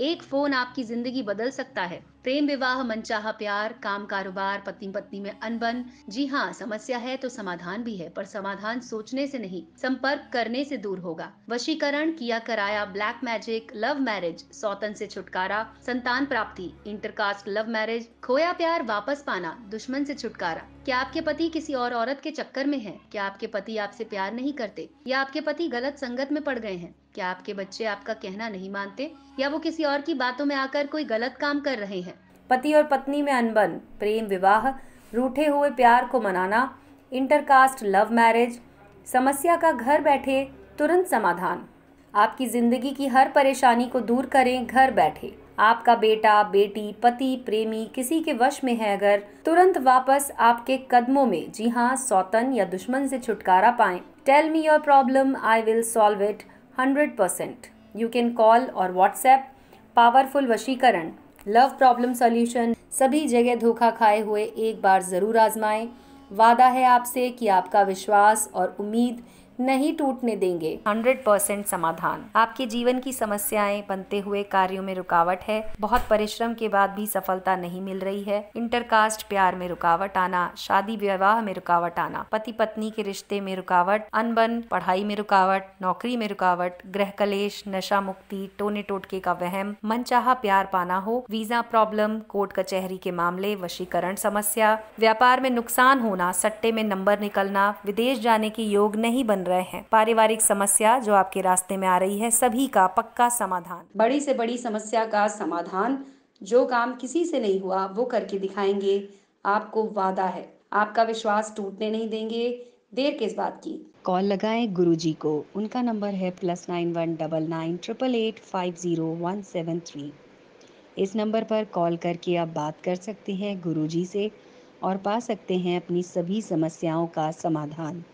एक फोन आपकी जिंदगी बदल सकता है प्रेम विवाह मनचाह प्यार काम कारोबार पत्नी पत्नी में अनबन जी हाँ समस्या है तो समाधान भी है पर समाधान सोचने से नहीं संपर्क करने से दूर होगा वशीकरण किया कराया ब्लैक मैजिक लव मैरिज सौतन से छुटकारा संतान प्राप्ति इंटरकास्ट लव मैरिज खोया प्यार वापस पाना दुश्मन से छुटकारा क्या आपके पति किसी और औरत के चक्कर में है क्या आपके पति आपसे प्यार नहीं करते या आपके पति गलत संगत में पड़ गए हैं क्या आपके बच्चे आपका कहना नहीं मानते या वो किसी और की बातों में आकर कोई गलत काम कर रहे हैं पति और पत्नी में अनबन प्रेम विवाह रूठे हुए प्यार को मनाना इंटरकास्ट लव मैरिज समस्या का घर बैठे तुरंत समाधान आपकी ज़िंदगी की हर परेशानी को दूर करें घर बैठे आपका बेटा बेटी पति प्रेमी किसी के वश में है अगर तुरंत वापस आपके कदमों में जी हाँ सौतन या दुश्मन से छुटकारा पाए tell me your problem I will solve it hundred percent you can call or WhatsApp powerful वशीकरण लव प्रॉब्लम सॉल्यूशन सभी जगह धोखा खाए हुए एक बार ज़रूर आजमाएं वादा है आपसे कि आपका विश्वास और उम्मीद नहीं टूटने देंगे 100% समाधान आपके जीवन की समस्याएं बनते हुए कार्यों में रुकावट है बहुत परिश्रम के बाद भी सफलता नहीं मिल रही है इंटरकास्ट प्यार में रुकावट आना शादी विवाह में रुकावट आना पति पत्नी के रिश्ते में रुकावट अनबन पढ़ाई में रुकावट नौकरी में रुकावट ग्रह कलेश नशा मुक्ति टोने टोटके का वहम मनचाहा प्यार पाना हो वीजा प्रॉब्लम कोर्ट कचहरी के मामले वशीकरण समस्या व्यापार में नुकसान होना सट्टे में नंबर निकलना विदेश जाने के योग नहीं बन रहे रहे हैं पारिवारिक समस्या जो आपके रास्ते में आ रही है सभी का पक्का समाधान बड़ी से बड़ी समस्या का समाधान जो काम किसी से नहीं हुआ वो करके दिखाएंगे आपको वादा है आपका विश्वास टूटने नहीं देंगे देर किस बात की कॉल लगाएं गुरुजी को उनका नंबर है plus nine one double nine triple eight five zero one seven three इस नंबर पर कॉल करके आप बात कर सकते हैं गुरुजी से और पा सकते हैं अपनी सभी समस्याओं का समाधान